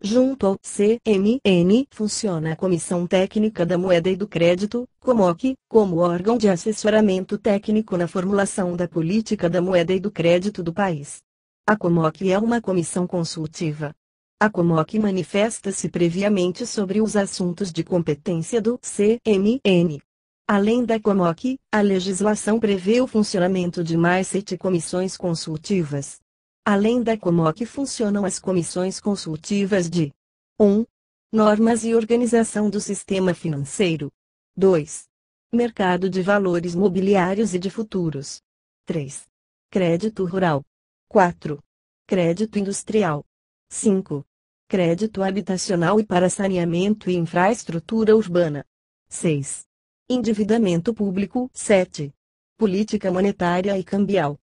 Junto ao CMN funciona a Comissão Técnica da Moeda e do Crédito, COMOC, como órgão de assessoramento técnico na formulação da política da moeda e do crédito do país. A COMOC é uma comissão consultiva. A COMOC manifesta-se previamente sobre os assuntos de competência do CMN. Além da COMOC, a legislação prevê o funcionamento de mais sete comissões consultivas além da COMOC funcionam as comissões consultivas de 1. Normas e organização do sistema financeiro. 2. Mercado de valores mobiliários e de futuros. 3. Crédito rural. 4. Crédito industrial. 5. Crédito habitacional e para saneamento e infraestrutura urbana. 6. Endividamento público. 7. Política monetária e cambial.